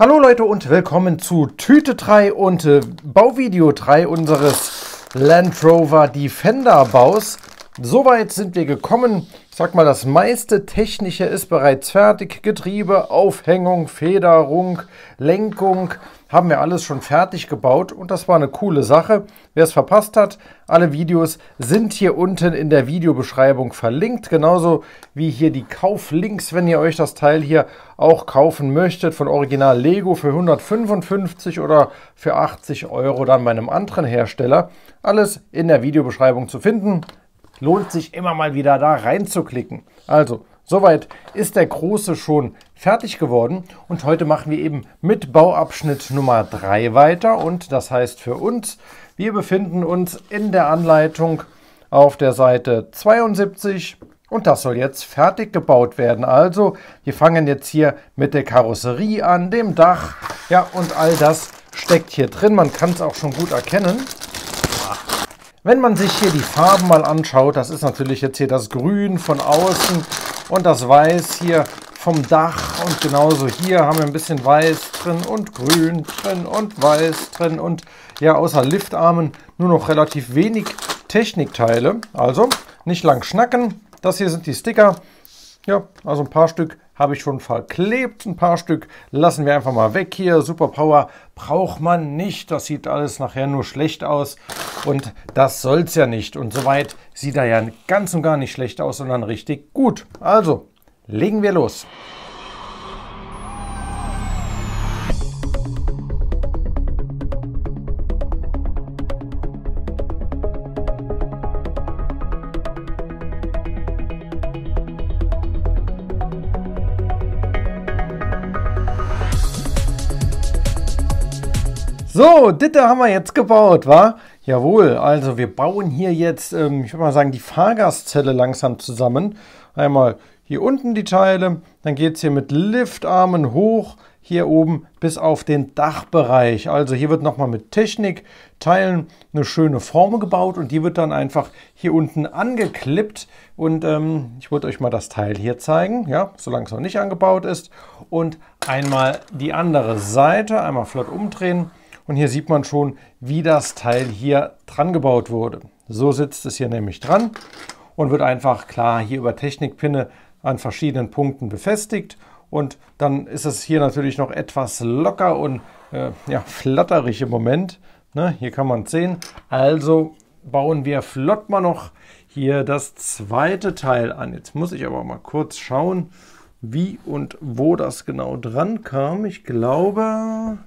Hallo Leute und willkommen zu Tüte 3 und äh, Bauvideo 3 unseres Land Rover Defender Baus. Soweit sind wir gekommen. Sag mal, das meiste Technische ist bereits fertig. Getriebe, Aufhängung, Federung, Lenkung haben wir alles schon fertig gebaut und das war eine coole Sache. Wer es verpasst hat, alle Videos sind hier unten in der Videobeschreibung verlinkt, genauso wie hier die Kauflinks, wenn ihr euch das Teil hier auch kaufen möchtet von Original Lego für 155 oder für 80 Euro dann bei einem anderen Hersteller. Alles in der Videobeschreibung zu finden lohnt sich immer mal wieder da reinzuklicken. Also, soweit ist der große schon fertig geworden und heute machen wir eben mit Bauabschnitt Nummer 3 weiter und das heißt für uns, wir befinden uns in der Anleitung auf der Seite 72 und das soll jetzt fertig gebaut werden. Also, wir fangen jetzt hier mit der Karosserie an, dem Dach, ja, und all das steckt hier drin. Man kann es auch schon gut erkennen. Wenn man sich hier die Farben mal anschaut, das ist natürlich jetzt hier das Grün von außen und das Weiß hier vom Dach und genauso hier haben wir ein bisschen Weiß drin und Grün drin und Weiß drin und ja, außer Liftarmen nur noch relativ wenig Technikteile. Also nicht lang schnacken, das hier sind die Sticker. Ja, also ein paar Stück habe ich schon verklebt. Ein paar Stück lassen wir einfach mal weg hier. Superpower braucht man nicht. Das sieht alles nachher nur schlecht aus. Und das soll es ja nicht. Und soweit sieht er ja ganz und gar nicht schlecht aus, sondern richtig gut. Also, legen wir los. So, Ditte haben wir jetzt gebaut, wa? Jawohl, also wir bauen hier jetzt, ähm, ich würde mal sagen, die Fahrgastzelle langsam zusammen. Einmal hier unten die Teile, dann geht es hier mit Liftarmen hoch, hier oben bis auf den Dachbereich. Also hier wird nochmal mit Technikteilen eine schöne Form gebaut und die wird dann einfach hier unten angeklippt. Und ähm, ich wollte euch mal das Teil hier zeigen, ja, solange es noch nicht angebaut ist. Und einmal die andere Seite, einmal flott umdrehen und hier sieht man schon, wie das Teil hier dran gebaut wurde. So sitzt es hier nämlich dran und wird einfach klar hier über Technikpinne an verschiedenen Punkten befestigt. Und dann ist es hier natürlich noch etwas locker und äh, ja, flatterig im Moment. Ne, hier kann man es sehen. Also bauen wir flott mal noch hier das zweite Teil an. Jetzt muss ich aber mal kurz schauen, wie und wo das genau dran kam. Ich glaube,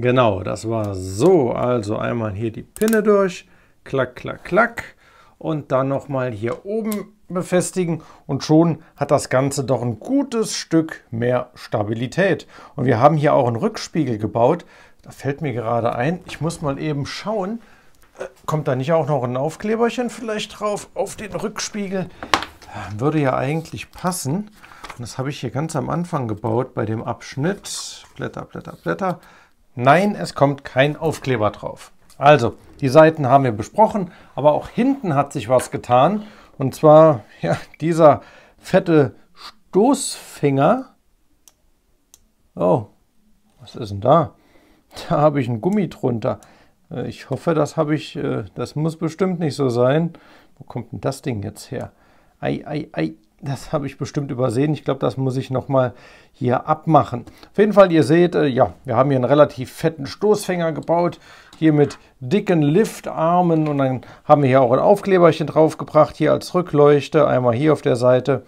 Genau, das war so. Also einmal hier die Pinne durch, klack, klack, klack und dann nochmal hier oben befestigen und schon hat das Ganze doch ein gutes Stück mehr Stabilität. Und wir haben hier auch einen Rückspiegel gebaut. Da fällt mir gerade ein, ich muss mal eben schauen, äh, kommt da nicht auch noch ein Aufkleberchen vielleicht drauf auf den Rückspiegel? Würde ja eigentlich passen. Und das habe ich hier ganz am Anfang gebaut bei dem Abschnitt. Blätter, Blätter, Blätter. Nein, es kommt kein Aufkleber drauf. Also, die Seiten haben wir besprochen, aber auch hinten hat sich was getan. Und zwar ja, dieser fette Stoßfinger. Oh, was ist denn da? Da habe ich einen Gummi drunter. Äh, ich hoffe, das habe ich, äh, das muss bestimmt nicht so sein. Wo kommt denn das Ding jetzt her? Ei, ei, ei, das habe ich bestimmt übersehen. Ich glaube, das muss ich nochmal hier abmachen. Auf jeden Fall, ihr seht, äh, ja, wir haben hier einen relativ fetten Stoßfänger gebaut. Hier mit dicken Liftarmen und dann haben wir hier auch ein Aufkleberchen draufgebracht. Hier als Rückleuchte, einmal hier auf der Seite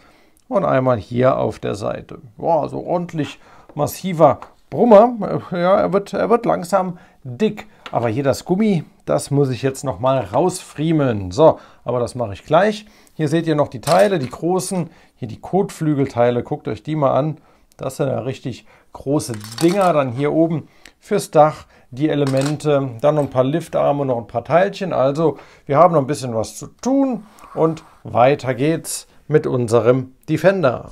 und einmal hier auf der Seite. Boah, so ordentlich massiver Brummer, äh, ja, er wird, er wird langsam dick. Aber hier das Gummi, das muss ich jetzt nochmal rausfriemeln. So, aber das mache ich gleich. Hier seht ihr noch die Teile, die großen, hier die Kotflügelteile. Guckt euch die mal an. Das sind ja richtig große Dinger. Dann hier oben fürs Dach die Elemente, dann noch ein paar Liftarme, noch ein paar Teilchen. Also wir haben noch ein bisschen was zu tun und weiter geht's mit unserem Defender.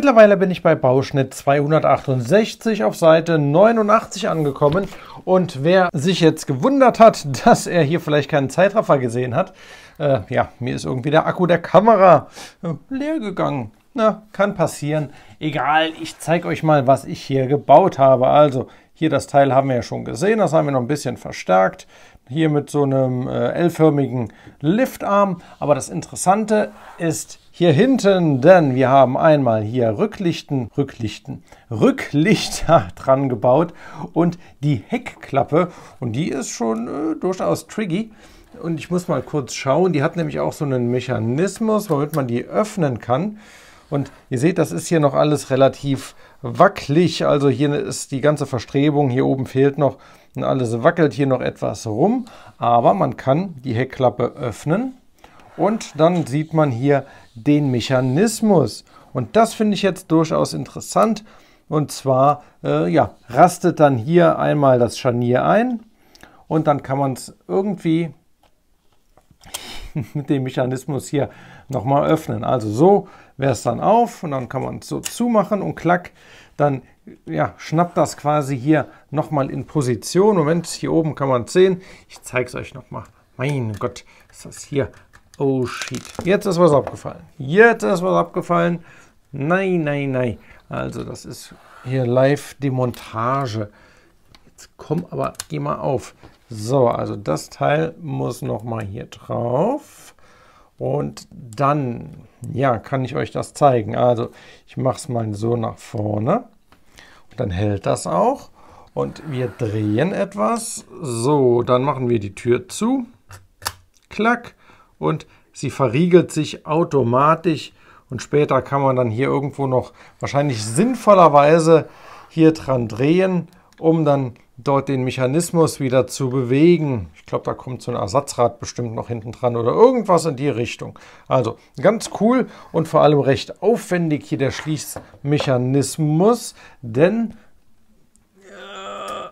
Mittlerweile bin ich bei Bauschnitt 268 auf Seite 89 angekommen und wer sich jetzt gewundert hat, dass er hier vielleicht keinen Zeitraffer gesehen hat, äh, ja, mir ist irgendwie der Akku der Kamera äh, leer gegangen. Na, kann passieren. Egal, ich zeige euch mal, was ich hier gebaut habe. Also, hier das Teil haben wir ja schon gesehen, das haben wir noch ein bisschen verstärkt. Hier mit so einem äh, L-förmigen Liftarm. Aber das Interessante ist, hier hinten, denn wir haben einmal hier Rücklichten, Rücklichten, Rücklichter dran gebaut und die Heckklappe und die ist schon äh, durchaus tricky. Und ich muss mal kurz schauen, die hat nämlich auch so einen Mechanismus, womit man die öffnen kann. Und ihr seht, das ist hier noch alles relativ wackelig. Also hier ist die ganze Verstrebung, hier oben fehlt noch und alles wackelt hier noch etwas rum. Aber man kann die Heckklappe öffnen und dann sieht man hier den Mechanismus. Und das finde ich jetzt durchaus interessant. Und zwar äh, ja, rastet dann hier einmal das Scharnier ein und dann kann man es irgendwie mit dem Mechanismus hier nochmal öffnen. Also so wäre es dann auf und dann kann man es so zumachen und klack, dann ja, schnappt das quasi hier nochmal in Position. Moment, hier oben kann man es sehen. Ich zeige es euch nochmal. Mein Gott, ist das hier Oh shit. Jetzt ist was abgefallen. Jetzt ist was abgefallen. Nein, nein, nein. Also das ist hier live demontage Jetzt komm aber, geh mal auf. So, also das Teil muss nochmal hier drauf. Und dann, ja, kann ich euch das zeigen. Also ich mache es mal so nach vorne. Und dann hält das auch. Und wir drehen etwas. So, dann machen wir die Tür zu. Klack und sie verriegelt sich automatisch und später kann man dann hier irgendwo noch wahrscheinlich sinnvollerweise hier dran drehen, um dann dort den Mechanismus wieder zu bewegen. Ich glaube, da kommt so ein Ersatzrad bestimmt noch hinten dran oder irgendwas in die Richtung. Also ganz cool und vor allem recht aufwendig hier der Schließmechanismus, denn äh,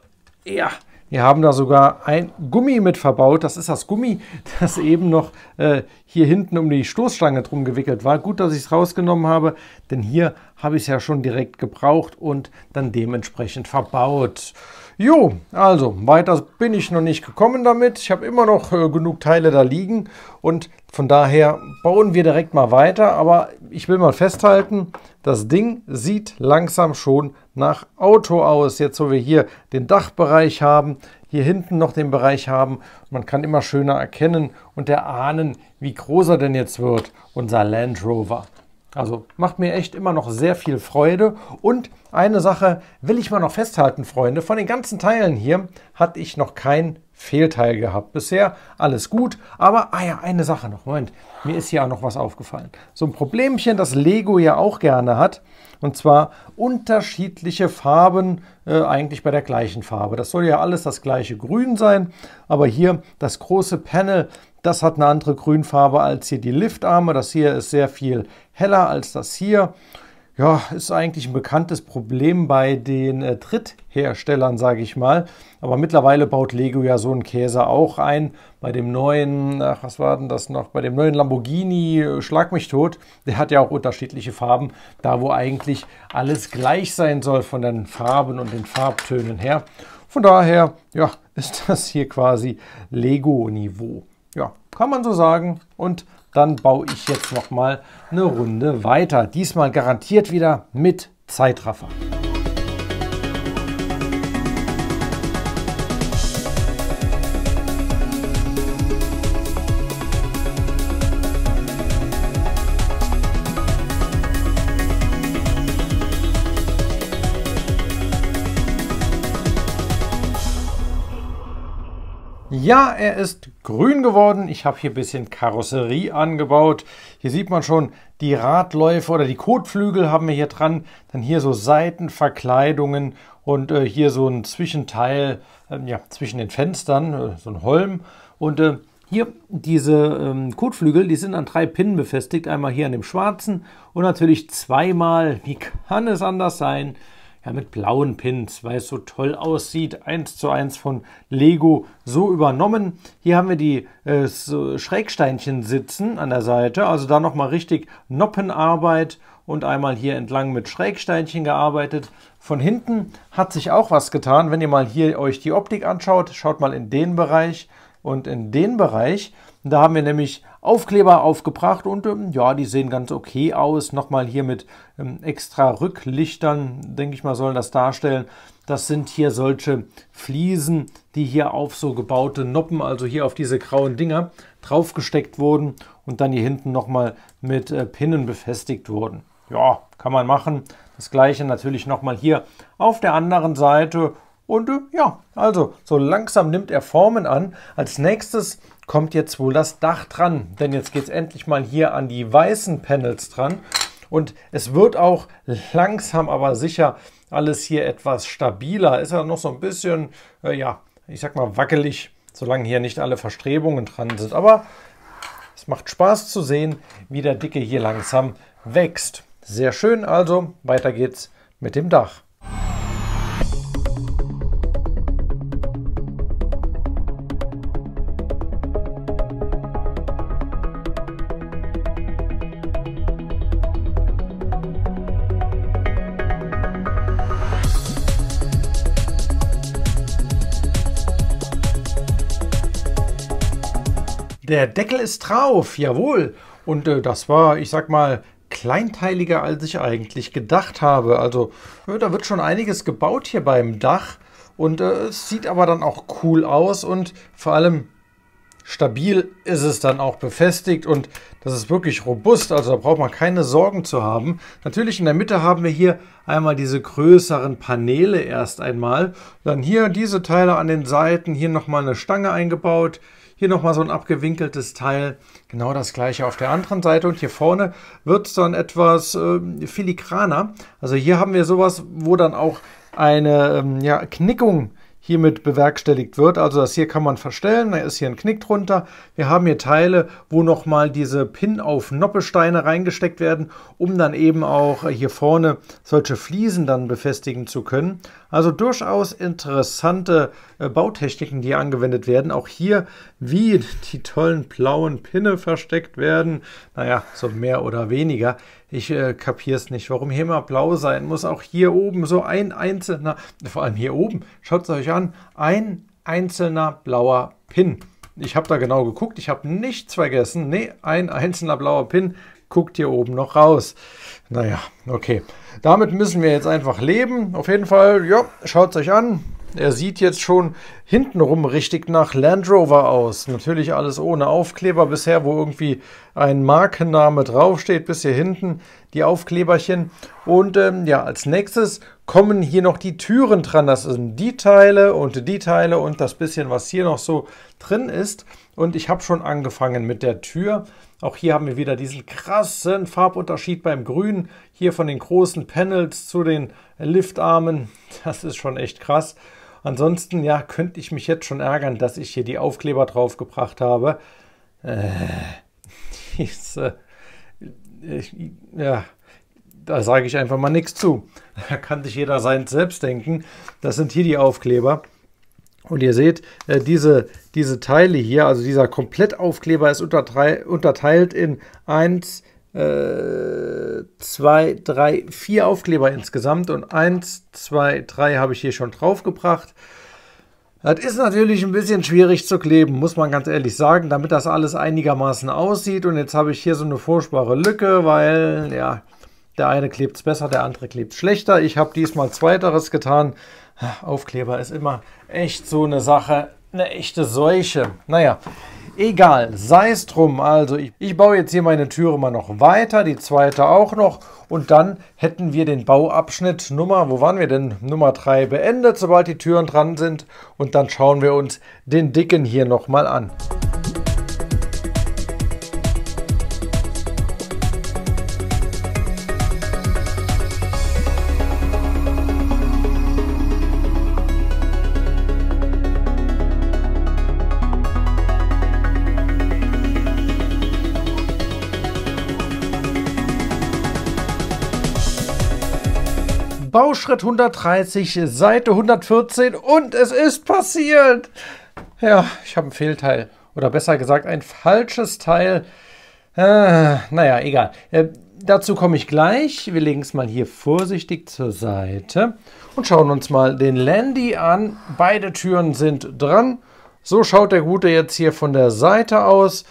ja, wir haben da sogar ein Gummi mit verbaut. Das ist das Gummi, das eben noch äh, hier hinten um die Stoßstange drum gewickelt war. Gut, dass ich es rausgenommen habe, denn hier habe ich es ja schon direkt gebraucht und dann dementsprechend verbaut. Jo, also weiter bin ich noch nicht gekommen damit. Ich habe immer noch äh, genug Teile da liegen und von daher bauen wir direkt mal weiter. Aber ich will mal festhalten, das Ding sieht langsam schon nach Auto aus. Jetzt, wo wir hier den Dachbereich haben, hier hinten noch den Bereich haben. Man kann immer schöner erkennen und erahnen, wie groß er denn jetzt wird, unser Land Rover. Also macht mir echt immer noch sehr viel Freude. Und eine Sache will ich mal noch festhalten, Freunde. Von den ganzen Teilen hier hatte ich noch kein Fehlteil gehabt bisher. Alles gut. Aber, ah ja, eine Sache noch. Moment, mir ist hier auch noch was aufgefallen. So ein Problemchen, das Lego ja auch gerne hat. Und zwar unterschiedliche Farben äh, eigentlich bei der gleichen Farbe. Das soll ja alles das gleiche Grün sein. Aber hier das große Panel das hat eine andere Grünfarbe als hier die Liftarme. Das hier ist sehr viel heller als das hier. Ja, ist eigentlich ein bekanntes Problem bei den äh, Trittherstellern, sage ich mal. Aber mittlerweile baut Lego ja so einen Käse auch ein. Bei dem neuen, ach, was war denn das noch? Bei dem neuen Lamborghini, äh, schlag mich tot, der hat ja auch unterschiedliche Farben. Da, wo eigentlich alles gleich sein soll von den Farben und den Farbtönen her. Von daher, ja, ist das hier quasi Lego-Niveau. Kann man so sagen. Und dann baue ich jetzt noch mal eine Runde weiter. Diesmal garantiert wieder mit Zeitraffer. Ja, er ist grün geworden. Ich habe hier ein bisschen Karosserie angebaut. Hier sieht man schon die Radläufe oder die Kotflügel haben wir hier dran. Dann hier so Seitenverkleidungen und äh, hier so ein Zwischenteil äh, ja, zwischen den Fenstern, äh, so ein Holm. Und äh, hier diese ähm, Kotflügel, die sind an drei Pinnen befestigt. Einmal hier an dem schwarzen und natürlich zweimal, wie kann es anders sein, ja, mit blauen Pins, weil es so toll aussieht, eins zu eins von Lego so übernommen. Hier haben wir die äh, so Schrägsteinchen sitzen an der Seite, also da nochmal richtig Noppenarbeit und einmal hier entlang mit Schrägsteinchen gearbeitet. Von hinten hat sich auch was getan. Wenn ihr mal hier euch die Optik anschaut, schaut mal in den Bereich und in den Bereich. Da haben wir nämlich Aufkleber aufgebracht und ähm, ja, die sehen ganz okay aus. Nochmal hier mit ähm, extra Rücklichtern, denke ich mal, sollen das darstellen. Das sind hier solche Fliesen, die hier auf so gebaute Noppen, also hier auf diese grauen Dinger, draufgesteckt wurden und dann hier hinten nochmal mit äh, Pinnen befestigt wurden. Ja, kann man machen. Das gleiche natürlich nochmal hier auf der anderen Seite und äh, ja, also so langsam nimmt er Formen an. Als nächstes kommt jetzt wohl das Dach dran, denn jetzt geht es endlich mal hier an die weißen Panels dran. Und es wird auch langsam aber sicher alles hier etwas stabiler. Ist ja noch so ein bisschen, äh, ja, ich sag mal wackelig, solange hier nicht alle Verstrebungen dran sind. Aber es macht Spaß zu sehen, wie der Dicke hier langsam wächst. Sehr schön also, weiter geht's mit dem Dach. Der Deckel ist drauf, jawohl. Und äh, das war, ich sag mal, kleinteiliger, als ich eigentlich gedacht habe. Also äh, da wird schon einiges gebaut hier beim Dach. Und äh, es sieht aber dann auch cool aus und vor allem stabil ist es dann auch befestigt und das ist wirklich robust, also da braucht man keine Sorgen zu haben. Natürlich in der Mitte haben wir hier einmal diese größeren Paneele erst einmal, dann hier diese Teile an den Seiten, hier nochmal eine Stange eingebaut, hier nochmal so ein abgewinkeltes Teil. Genau das gleiche auf der anderen Seite. Und hier vorne wird es dann etwas äh, filigraner. Also hier haben wir sowas, wo dann auch eine ähm, ja, Knickung hiermit bewerkstelligt wird. Also das hier kann man verstellen, da ist hier ein Knick drunter. Wir haben hier Teile, wo nochmal diese Pin auf Noppesteine reingesteckt werden, um dann eben auch hier vorne solche Fliesen dann befestigen zu können. Also durchaus interessante äh, Bautechniken, die angewendet werden. Auch hier, wie die tollen blauen Pinne versteckt werden, naja, so mehr oder weniger. Ich äh, es nicht, warum hier immer blau sein muss. Auch hier oben so ein einzelner, vor allem hier oben, schaut es euch an, ein einzelner blauer Pin. Ich habe da genau geguckt, ich habe nichts vergessen. Nee, ein einzelner blauer Pin guckt hier oben noch raus. Naja, okay. Damit müssen wir jetzt einfach leben. Auf jeden Fall, ja, es euch an. Er sieht jetzt schon hintenrum richtig nach Land Rover aus. Natürlich alles ohne Aufkleber bisher, wo irgendwie ein Markenname draufsteht, bis hier hinten die Aufkleberchen. Und ähm, ja, als nächstes kommen hier noch die Türen dran. Das sind die Teile und die Teile und das bisschen, was hier noch so drin ist. Und ich habe schon angefangen mit der Tür. Auch hier haben wir wieder diesen krassen Farbunterschied beim Grün. Hier von den großen Panels zu den Liftarmen. Das ist schon echt krass. Ansonsten, ja, könnte ich mich jetzt schon ärgern, dass ich hier die Aufkleber draufgebracht habe. Äh, diese, äh, ich, ja, da sage ich einfach mal nichts zu. Da kann sich jeder sein selbst denken. Das sind hier die Aufkleber. Und ihr seht, äh, diese, diese Teile hier, also dieser Komplettaufkleber ist unterteilt in 1, äh, zwei, drei, vier Aufkleber insgesamt und eins, zwei, drei habe ich hier schon draufgebracht. Das ist natürlich ein bisschen schwierig zu kleben, muss man ganz ehrlich sagen, damit das alles einigermaßen aussieht. Und jetzt habe ich hier so eine furchtbare Lücke, weil ja, der eine klebt es besser, der andere klebt es schlechter. Ich habe diesmal zweiteres getan. Aufkleber ist immer echt so eine Sache, eine echte Seuche. Naja, Egal, sei es drum. Also ich, ich baue jetzt hier meine Türe mal noch weiter, die zweite auch noch. Und dann hätten wir den Bauabschnitt Nummer, wo waren wir denn? Nummer 3 beendet, sobald die Türen dran sind. Und dann schauen wir uns den dicken hier nochmal an. Bauschritt 130, Seite 114 und es ist passiert. Ja, ich habe ein Fehlteil oder besser gesagt ein falsches Teil. Ah, naja, egal. Äh, dazu komme ich gleich. Wir legen es mal hier vorsichtig zur Seite und schauen uns mal den Landy an. Beide Türen sind dran. So schaut der Gute jetzt hier von der Seite aus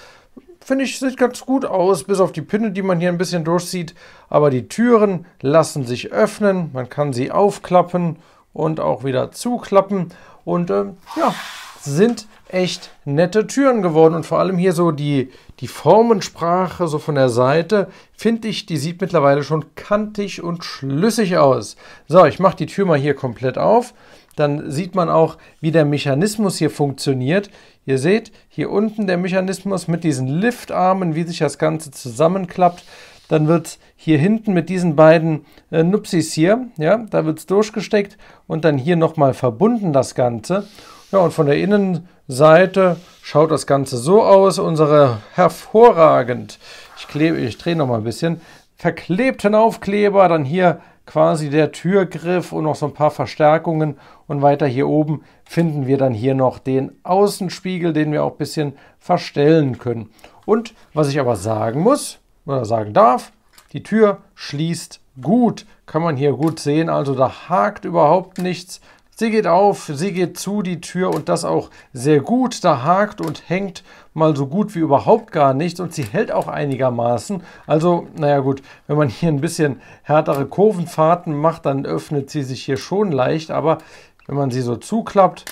finde ich, sieht ganz gut aus, bis auf die Pinne, die man hier ein bisschen durchsieht. Aber die Türen lassen sich öffnen, man kann sie aufklappen und auch wieder zuklappen. Und äh, ja, sind echt nette Türen geworden. Und vor allem hier so die, die Formensprache, so von der Seite, finde ich, die sieht mittlerweile schon kantig und schlüssig aus. So, ich mache die Tür mal hier komplett auf dann sieht man auch, wie der Mechanismus hier funktioniert. Ihr seht hier unten der Mechanismus mit diesen Liftarmen, wie sich das Ganze zusammenklappt. Dann wird hier hinten mit diesen beiden äh, Nupsis hier, ja, da wird es durchgesteckt und dann hier nochmal verbunden das Ganze. Ja, und von der Innenseite schaut das Ganze so aus. Unsere hervorragend, ich klebe, ich drehe nochmal ein bisschen, verklebten Aufkleber, dann hier quasi der Türgriff und noch so ein paar Verstärkungen und weiter hier oben finden wir dann hier noch den Außenspiegel, den wir auch ein bisschen verstellen können. Und was ich aber sagen muss oder sagen darf, die Tür schließt gut, kann man hier gut sehen, also da hakt überhaupt nichts. Sie geht auf, sie geht zu, die Tür und das auch sehr gut, da hakt und hängt mal so gut wie überhaupt gar nichts und sie hält auch einigermaßen. Also, naja gut, wenn man hier ein bisschen härtere Kurvenfahrten macht, dann öffnet sie sich hier schon leicht, aber wenn man sie so zuklappt,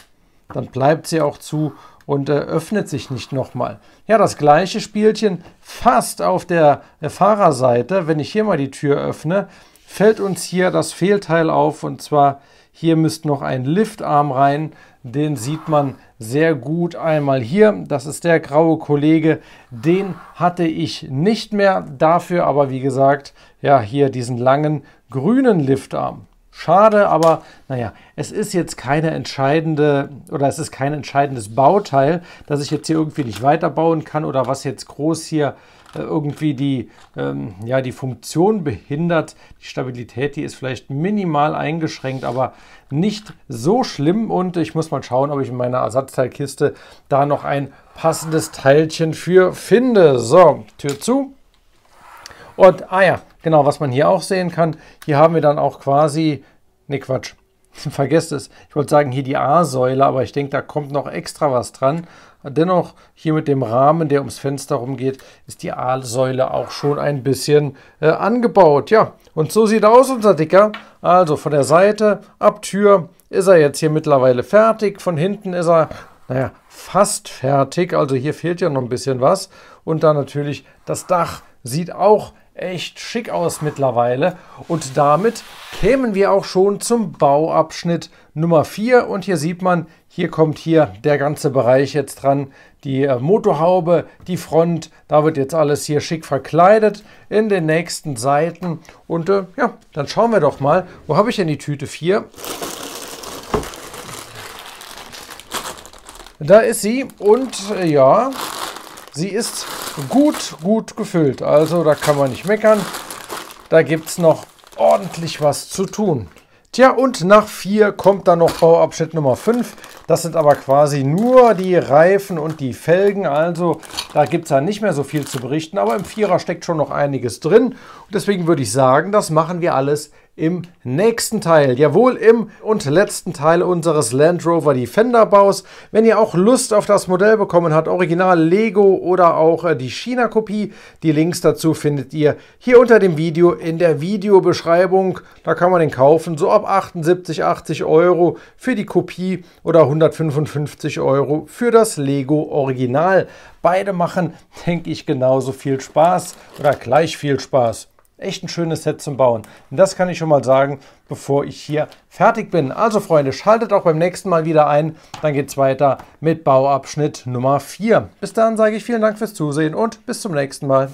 dann bleibt sie auch zu und äh, öffnet sich nicht nochmal. Ja, das gleiche Spielchen fast auf der äh, Fahrerseite. Wenn ich hier mal die Tür öffne, fällt uns hier das Fehlteil auf und zwar hier müsste noch ein Liftarm rein den sieht man sehr gut einmal hier. Das ist der graue Kollege, den hatte ich nicht mehr. Dafür aber, wie gesagt, ja, hier diesen langen grünen Liftarm. Schade, aber naja, es ist jetzt keine entscheidende oder es ist kein entscheidendes Bauteil, dass ich jetzt hier irgendwie nicht weiterbauen kann oder was jetzt groß hier äh, irgendwie die, ähm, ja, die Funktion behindert. Die Stabilität, die ist vielleicht minimal eingeschränkt, aber nicht so schlimm. Und ich muss mal schauen, ob ich in meiner Ersatzteilkiste da noch ein passendes Teilchen für finde. So, Tür zu. Und, ah ja, genau, was man hier auch sehen kann, hier haben wir dann auch quasi, ne Quatsch, Vergesst es, ich wollte sagen hier die A-Säule, aber ich denke, da kommt noch extra was dran. Dennoch, hier mit dem Rahmen, der ums Fenster rumgeht, ist die A-Säule auch schon ein bisschen äh, angebaut. Ja, und so sieht aus unser Dicker. Also von der Seite ab Tür ist er jetzt hier mittlerweile fertig. Von hinten ist er, naja, fast fertig. Also hier fehlt ja noch ein bisschen was. Und dann natürlich das Dach sieht auch echt schick aus mittlerweile. Und damit kämen wir auch schon zum Bauabschnitt Nummer 4. Und hier sieht man, hier kommt hier der ganze Bereich jetzt dran. Die äh, Motorhaube, die Front, da wird jetzt alles hier schick verkleidet in den nächsten Seiten. Und äh, ja, dann schauen wir doch mal, wo habe ich denn die Tüte 4? Da ist sie und äh, ja, Sie ist gut, gut gefüllt. Also da kann man nicht meckern. Da gibt es noch ordentlich was zu tun. Tja, und nach 4 kommt dann noch Bauabschnitt Nummer 5. Das sind aber quasi nur die Reifen und die Felgen, also da gibt es dann nicht mehr so viel zu berichten. Aber im Vierer steckt schon noch einiges drin. Und deswegen würde ich sagen, das machen wir alles im nächsten Teil, jawohl, im und letzten Teil unseres Land Rover Defender Baus. Wenn ihr auch Lust auf das Modell bekommen habt, original Lego oder auch äh, die China-Kopie, die Links dazu findet ihr hier unter dem Video in der Videobeschreibung. Da kann man den kaufen, so ab 78, 80 Euro für die Kopie oder 155 Euro für das Lego Original. Beide machen, denke ich, genauso viel Spaß oder gleich viel Spaß. Echt ein schönes Set zum Bauen. Und das kann ich schon mal sagen, bevor ich hier fertig bin. Also Freunde, schaltet auch beim nächsten Mal wieder ein. Dann geht es weiter mit Bauabschnitt Nummer 4. Bis dann sage ich vielen Dank fürs Zusehen und bis zum nächsten Mal.